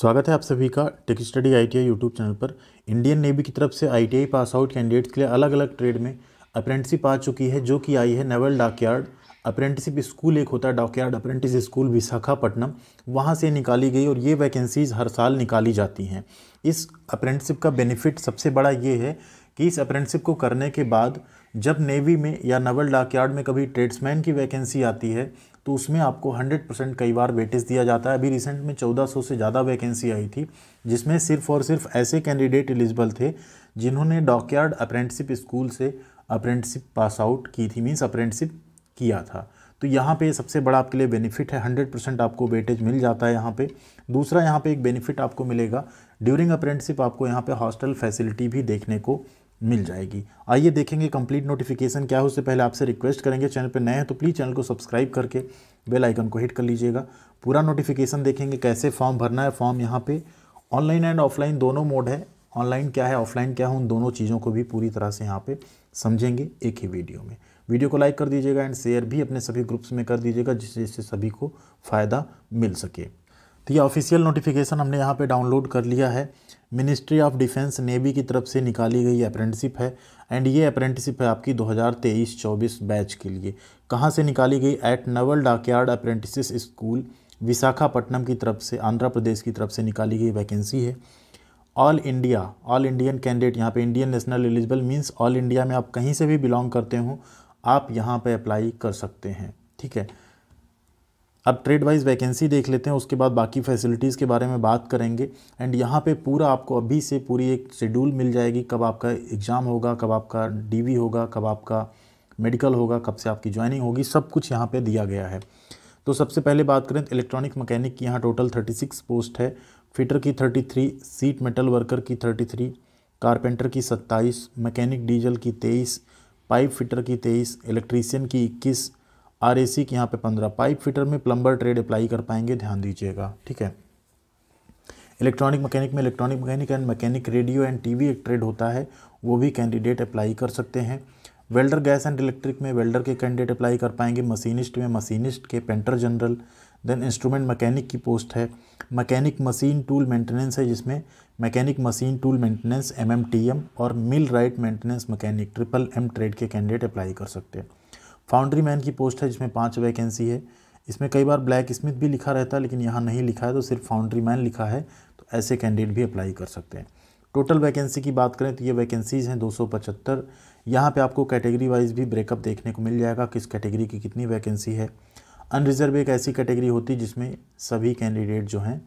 स्वागत है आप सभी का tech study ITI YouTube channel पर इंडियन नेवी की तरफ से आईटीआई पास आउट कैंडिडेट्स के लिए अलग अलग ट्रेड में अप्रेंटिसिप आ चुकी है जो कि आई है नेवल डाकयार्ड अप्रेंटिसिप स्कूल एक होता है डॉकयार्ड अप्रेंटिस स्कूल विशाखापट्टनम वहाँ से निकाली गई और ये वैकेंसीज़ हर साल निकाली जाती हैं इस अप्रेंटिसिप का बेनिफिट सबसे बड़ा ये है कि इस अप्रेंटिसिप को करने के बाद जब नेवी में या नवल डाकयार्ड में कभी ट्रेड्समैन की वैकेंसी आती है तो उसमें आपको 100 परसेंट कई बार वेटेज दिया जाता है अभी रिसेंट में 1400 से ज़्यादा वैकेंसी आई थी जिसमें सिर्फ और सिर्फ ऐसे कैंडिडेट एलिजिबल थे जिन्होंने डॉकयार्ड अप्रेंटिसिप स्कूल से अप्रेंटिसिप पास आउट की थी मीन्स अप्रेंटिसिप किया था तो यहाँ पे सबसे बड़ा आपके लिए बेनिफिट है हंड्रेड परसेंट आपको वेटेज मिल जाता है यहाँ पे दूसरा यहाँ पे एक बेनिफिट आपको मिलेगा ड्यूरिंग अप्रेंटिसिप आपको यहाँ पे हॉस्टल फैसिलिटी भी देखने को मिल जाएगी आइए देखेंगे कंप्लीट नोटिफिकेशन क्या है उससे पहले आपसे रिक्वेस्ट करेंगे चैनल पर नए हैं तो प्लीज़ चैनल को सब्सक्राइब करके बेल आइकन को हिट कर लीजिएगा पूरा नोटिफिकेशन देखेंगे कैसे फॉर्म भरना है फॉर्म यहाँ पे ऑनलाइन एंड ऑफलाइन दोनों मोड है ऑनलाइन क्या है ऑफलाइन क्या है उन दोनों चीज़ों को भी पूरी तरह से यहाँ पर समझेंगे एक ही वीडियो में वीडियो को लाइक कर दीजिएगा एंड शेयर भी अपने सभी ग्रुप्स में कर दीजिएगा जिससे सभी को फ़ायदा मिल सके तो ये ऑफिशियल नोटिफिकेशन हमने यहाँ पे डाउनलोड कर लिया है मिनिस्ट्री ऑफ डिफेंस नेवी की तरफ से निकाली गई अप्रेंटिसिप है एंड ये अप्रेंटिसिप है आपकी 2023-24 बैच के लिए कहाँ से निकाली गई at naval dockyard apprentices school Visakhapatnam की तरफ से आंध्र प्रदेश की तरफ से निकाली गई वैकेंसी है all India all Indian candidate यहाँ पे Indian national eligible means all India में आप कहीं से भी बिलोंग करते हो आप यहाँ पे अप्लाई कर सकते हैं ठीक है अब ट्रेड वाइज वैकेंसी देख लेते हैं उसके बाद बाकी फैसिलिटीज़ के बारे में बात करेंगे एंड यहाँ पे पूरा आपको अभी से पूरी एक शेड्यूल मिल जाएगी कब आपका एग्ज़ाम होगा कब आपका डीवी होगा कब आपका मेडिकल होगा कब से आपकी ज्वाइनिंग होगी सब कुछ यहाँ पर दिया गया है तो सबसे पहले बात करें तो इलेक्ट्रॉनिक मकैनिक की यहाँ टोटल थर्टी पोस्ट है फिटर की थर्टी सीट मेटल वर्कर की थर्टी कारपेंटर की 27 मैकेनिक डीजल की 23 पाइप फिटर की 23 इलेक्ट्रीशियन की इक्कीस आर ए सी के यहाँ पे पंद्रह पाइप फिटर में प्लम्बर ट्रेड अप्लाई कर पाएंगे ध्यान दीजिएगा ठीक है इलेक्ट्रॉनिक मैकेनिक में electronic mechanic and mechanic radio and TV एक ट्रेड होता है वो भी कैंडिडेट अप्लाई कर सकते हैं वेल्डर गैस एंड इलेक्ट्रिक में वेल्डर के कैंडिडेट अप्लाई कर पाएंगे मशीनिस्ट में मशीनिस्ट के painter general then instrument mechanic की पोस्ट है मैकेनिक मशीन टूल मेंटेनेंस है जिसमें mechanic machine tool maintenance M और millwright maintenance mechanic triple M trade के कैंडिडेट अप्लाई कर सकते हैं फाउंड्री मैन की पोस्ट है जिसमें पाँच वैकेंसी है इसमें कई बार ब्लैक स्मिथ भी लिखा रहता है लेकिन यहाँ नहीं लिखा है तो सिर्फ फाउंड्री मैन लिखा है तो ऐसे कैंडिडेट भी अप्लाई कर सकते हैं टोटल वैकेंसी की बात करें तो ये वैकेंसीज़ हैं दो सौ पचहत्तर यहाँ पर आपको कैटेगरी वाइज भी ब्रेकअप देखने को मिल जाएगा किस कैटेगरी की कितनी वैकेंसी है अनरिजर्व एक ऐसी कैटेगरी होती है जिसमें सभी कैंडिडेट जो हैं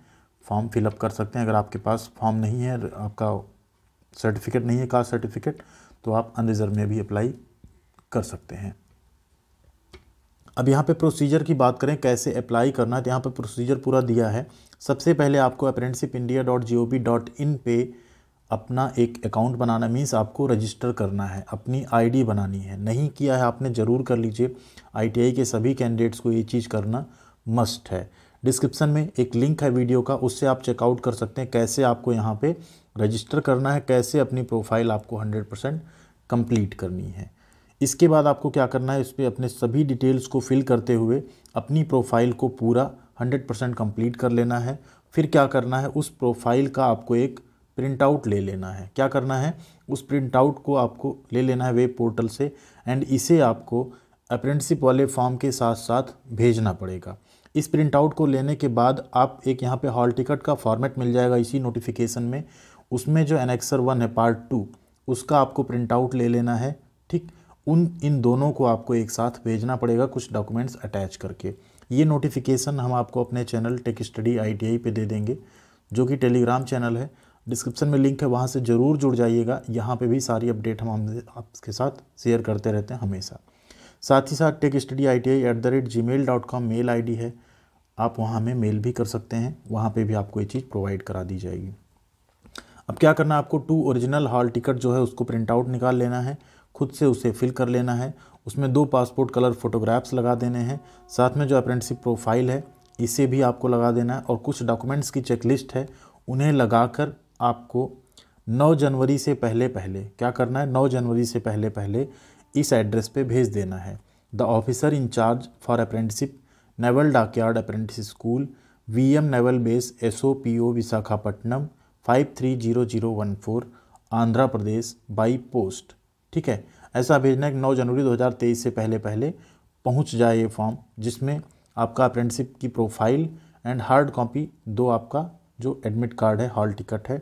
फॉर्म फिलअप कर सकते हैं अगर आपके पास फॉर्म नहीं है आपका सर्टिफिकेट नहीं है कास्ट सर्टिफिकेट तो आप अनरिजर्व में भी अप्लाई कर सकते हैं अब यहाँ पे प्रोसीजर की बात करें कैसे अप्लाई करना है तो यहाँ पर प्रोसीजर पूरा दिया है सबसे पहले आपको apprenticeship India dot G O V dot in पे अपना एक अकाउंट बनाना मीन्स आपको रजिस्टर करना है अपनी आईडी बनानी है नहीं किया है आपने ज़रूर कर लीजिए आईटीआई के सभी कैंडिडेट्स को ये चीज़ करना मस्ट है डिस्क्रिप्शन में एक लिंक है वीडियो का उससे आप चेकआउट कर सकते हैं कैसे आपको यहाँ पर रजिस्टर करना है कैसे अपनी प्रोफाइल आपको हंड्रेड परसेंट कम्प्लीट करनी है इसके बाद आपको क्या करना है इस पर अपने सभी डिटेल्स को फिल करते हुए अपनी प्रोफाइल को पूरा 100 परसेंट कम्प्लीट कर लेना है फिर क्या करना है उस प्रोफाइल का आपको एक प्रिंट आउट ले लेना है क्या करना है उस प्रिंट आउट को आपको ले लेना है वेब पोर्टल से एंड इसे आपको अप्रेंटिसिप वाले फॉर्म के साथ साथ भेजना पड़ेगा इस प्रिंट आउट को लेने के बाद आप एक यहाँ पे हॉल टिकट का फॉर्मेट मिल जाएगा इसी नोटिफिकेशन में उसमें जो एनेक्सर वन है पार्ट टू उसका आपको प्रिंट आउट ले लेना है ठीक उन इन दोनों को आपको एक साथ भेजना पड़ेगा कुछ डॉक्यूमेंट्स अटैच करके ये नोटिफिकेशन हम आपको अपने चैनल टेक स्टडी आई पे दे देंगे जो कि टेलीग्राम चैनल है डिस्क्रिप्शन में लिंक है वहाँ से ज़रूर जुड़ जाइएगा यहाँ पे भी सारी अपडेट हम आपके साथ शेयर करते रहते हैं हमेशा साथ ही साथ tech study I T I at the rate Gmail dot com mail I D है आप वहाँ हमें मेल भी कर सकते हैं वहाँ पे भी आपको ये चीज़ प्रोवाइड करा दी जाएगी अब क्या करना है आपको टू ओरिजिनल हॉल टिकट जो है उसको प्रिंट आउट निकाल लेना है खुद से उसे फिल कर लेना है उसमें दो पासपोर्ट कलर फ़ोटोग्राफ्स लगा देने हैं साथ में जो अप्रेंटिसिप प्रोफाइल है इसे भी आपको लगा देना है और कुछ डॉक्यूमेंट्स की चेकलिस्ट है उन्हें लगाकर आपको 9 जनवरी से पहले पहले क्या करना है 9 जनवरी से पहले पहले इस एड्रेस पे भेज देना है the officer charge for apprenticeship naval dockyard apprentice school V M naval base S O P O Visakhapatnam five three zero zero one four Andhra Pradesh by post ठीक है ऐसा भेजना है कि 9 जनवरी 2023 से पहले पहले पहुंच जाए ये फॉर्म जिसमें आपका अप्रेंटिसिप की प्रोफाइल एंड हार्ड कॉपी दो आपका जो एडमिट कार्ड है हॉल टिकट है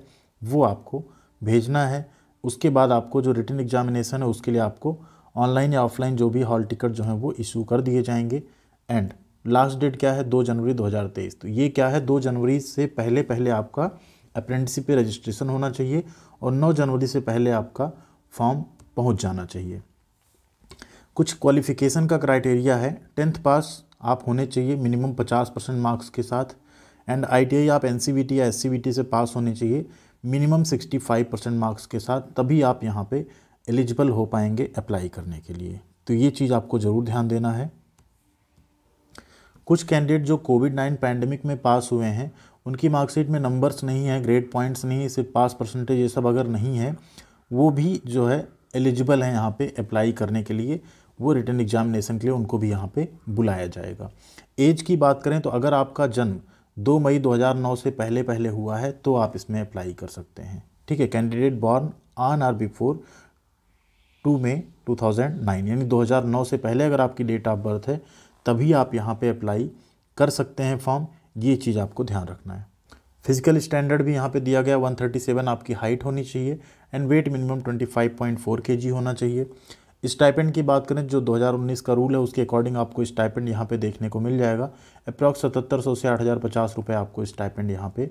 वो आपको भेजना है उसके बाद आपको जो रिटर्न एग्जामिनेशन है उसके लिए आपको ऑनलाइन या ऑफलाइन जो भी हॉल टिकट जो है वो इशू कर दिए जाएंगे एंड लास्ट डेट क्या है दो जनवरी 2023 तो ये क्या है दो जनवरी से पहले पहले आपका अप्रेंटिसिप पे रजिस्ट्रेशन होना चाहिए और नौ जनवरी से पहले आपका फॉर्म पहुंच जाना चाहिए कुछ क्वालिफ़िकेशन का क्राइटेरिया है टेंथ पास आप होने चाहिए मिनिमम पचास परसेंट मार्क्स के साथ एंड आई आप एन या एस से पास होने चाहिए minimum sixty five percent marks के साथ तभी आप यहाँ पे एलिजिबल हो पाएंगे अप्लाई करने के लिए तो ये चीज़ आपको ज़रूर ध्यान देना है कुछ कैंडिडेट जो कोविड नाइन पैंडमिक में पास हुए हैं उनकी मार्कशीट में नंबर्स नहीं है ग्रेड पॉइंट्स नहीं सिर्फ पास परसेंटेज ये सब अगर नहीं है वो भी जो है एलिजिबल हैं यहाँ पे अप्लाई करने के लिए वो रिटर्न एग्जामिनेशन के लिए उनको भी यहाँ पे बुलाया जाएगा एज की बात करें तो अगर आपका जन्म 2 मई 2009 से पहले पहले हुआ है तो आप इसमें अप्लाई कर सकते हैं ठीक है candidate born on or before two May 2009 यानी 2009 से पहले अगर आपकी डेट ऑफ बर्थ है तभी आप यहाँ पर अप्लाई कर सकते हैं फॉर्म ये चीज़ आपको ध्यान रखना है फिजिकल स्टैंडर्ड भी यहाँ पे दिया गया 137 आपकी हाइट होनी चाहिए एंड वेट मिनिमम 25.4 फाइव होना चाहिए स्टाइपेंड की बात करें जो 2019 का रूल है उसके अकॉर्डिंग आपको स्टाइपेंड यहाँ पे देखने को मिल जाएगा अप्रॉक्स सतर सौ से आठ हज़ार पचास रुपये आपको स्टाइपेंड यहाँ पे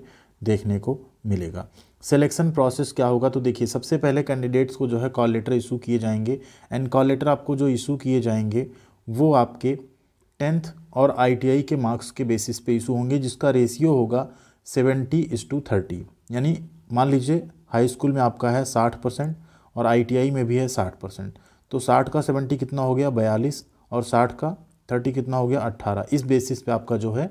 देखने को मिलेगा सिलेक्शन प्रोसेस क्या होगा तो देखिए सबसे पहले कैंडिडेट्स को जो है कॉल लेटर इशू किए जाएंगे एंड कॉल लेटर आपको जो इशू किए जाएंगे वो आपके टेंथ और आई के मार्क्स के बेसिस पे इशू होंगे जिसका रेशियो होगा सेवेंटी इज़ टू थर्टी यानी मान लीजिए हाई स्कूल में आपका है साठ परसेंट और आई में भी है साठ परसेंट तो साठ का सेवेंटी कितना हो गया बयालीस और साठ का थर्टी कितना हो गया अट्ठारह इस बेसिस पे आपका जो है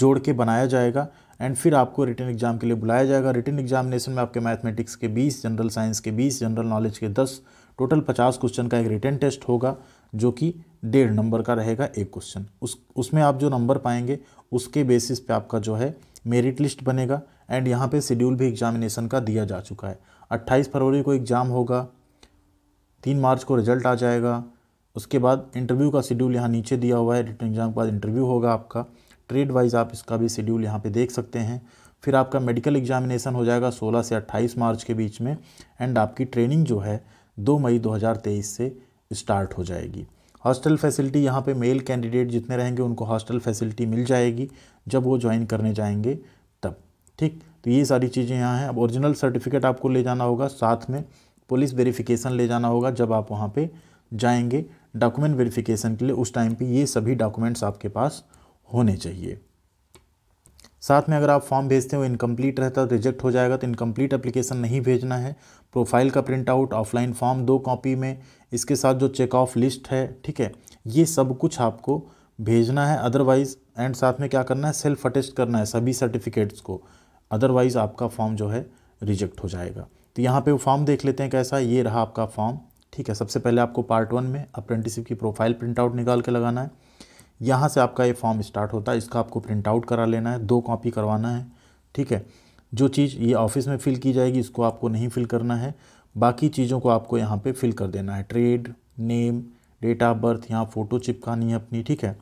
जोड़ के बनाया जाएगा एंड फिर आपको रिटर्न एग्जाम के लिए बुलाया जाएगा रिटर्न एग्जामिनेशन में आपके मैथमेटिक्स के बीस जनरल साइंस के बीस जनरल नॉलेज के दस टोटल पचास क्वेश्चन का एक रिटर्न टेस्ट होगा जो कि डेढ़ नंबर का रहेगा एक क्वेश्चन उस उसमें आप जो नंबर पाएंगे उसके बेसिस पे आपका जो है मेरिट लिस्ट बनेगा एंड यहाँ पे शेड्यूल भी एग्जामिनेशन का दिया जा चुका है 28 फरवरी को एग्ज़ाम होगा तीन मार्च को रिजल्ट आ जाएगा उसके बाद इंटरव्यू का शेड्यूल यहाँ नीचे दिया हुआ है रिटर्न एग्ज़ाम के बाद इंटरव्यू होगा आपका ट्रेड वाइज आप इसका भी शेड्यूल यहाँ पर देख सकते हैं फिर आपका मेडिकल एग्जामिनेशन हो जाएगा सोलह से अट्ठाईस मार्च के बीच में एंड आपकी ट्रेनिंग जो है दो मई दो से स्टार्ट हो जाएगी हॉस्टल फैसिलिटी यहाँ पे मेल कैंडिडेट जितने रहेंगे उनको हॉस्टल फैसिलिटी मिल जाएगी जब वो ज्वाइन करने जाएंगे तब ठीक तो ये सारी चीज़ें यहाँ हैं अब ओरिजिनल सर्टिफिकेट आपको ले जाना होगा साथ में पुलिस वेरिफिकेशन ले जाना होगा जब आप वहाँ पे जाएंगे डॉक्यूमेंट वेरिफिकेशन के लिए उस टाइम पे ये सभी डॉक्यूमेंट्स आपके पास होने चाहिए साथ में अगर आप फॉर्म भेजते हो इनकम्प्लीट रहता है रिजेक्ट हो जाएगा तो इनकम्प्लीट अप्लीकेशन नहीं भेजना है प्रोफाइल का प्रिंट आउट ऑफलाइन फॉर्म दो कॉपी में इसके साथ जो चेक ऑफ लिस्ट है ठीक है ये सब कुछ आपको भेजना है अदरवाइज़ एंड साथ में क्या करना है सेल्फ अटेस्ट करना है सभी सर्टिफिकेट्स को अदरवाइज़ आपका फॉर्म जो है रिजेक्ट हो जाएगा तो यहाँ पे वो फॉर्म देख लेते हैं कैसा ये रहा आपका फॉर्म ठीक है सबसे पहले आपको पार्ट वन में अप्रेंटिसिप की प्रोफाइल प्रिंट आउट निकाल के लगाना है यहाँ से आपका ये फॉर्म स्टार्ट होता है इसका आपको प्रिंट आउट करा लेना है दो कॉपी करवाना है ठीक है जो चीज़ ये ऑफिस में फ़िल की जाएगी इसको आपको नहीं फ़िल करना है बाकी चीज़ों को आपको यहाँ पे फिल कर देना है trade name date of birth यहाँ फ़ोटो चिपकानी है अपनी ठीक है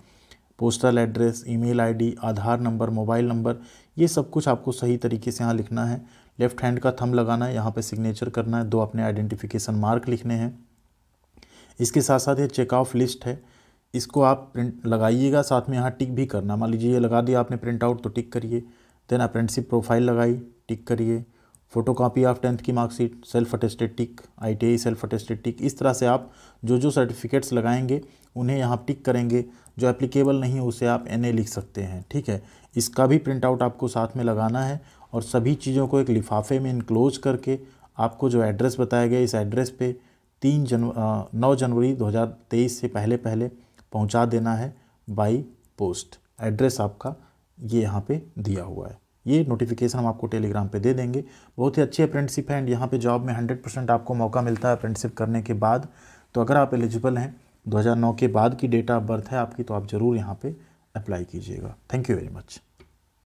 postal address email ID, Aadhaar number mobile number ये सब कुछ आपको सही तरीके से यहाँ लिखना है लेफ्ट हैंड का थम लगाना है यहाँ पर सिग्नेचर करना है दो अपने आइडेंटिफिकेशन मार्क लिखने हैं इसके साथ साथ ये चेकआउट लिस्ट है इसको आप प्रिंट लगाइएगा साथ में यहाँ टिक भी करना मान लीजिए ये लगा दिया आपने प्रिंट आउट तो टिक करिए देन अप्रेंटिसशिप प्रोफाइल लगाई टिक करिए फोटो कापी ऑफ टेंथ की marksheet self attested tick I self attested tick इस तरह से आप जो जो सर्टिफिकेट्स लगाएंगे उन्हें यहाँ टिक करेंगे जो एप्लीकेबल नहीं है उसे आप एन लिख सकते हैं ठीक है इसका भी प्रिंट आउट आपको साथ में लगाना है और सभी चीज़ों को एक लिफाफे में इनक्लोज करके आपको जो एड्रेस बताया गया इस एड्रेस पे तीन जनवरी नौ जनवरी तेईस से पहले पहले पहुंचा देना है बाई पोस्ट एड्रेस आपका ये यहाँ पे दिया हुआ है ये नोटिफिकेशन हम आपको टेलीग्राम पे दे देंगे बहुत ही अच्छी अप्रेंटशिप है एंड यहाँ पे जॉब में हंड्रेड परसेंट आपको मौका मिलता है अप्रेंटशिप करने के बाद तो अगर आप एलिजिबल हैं 2009 के बाद की डेट ऑफ बर्थ है आपकी तो आप ज़रूर यहाँ पे अप्लाई कीजिएगा थैंक यू वेरी मच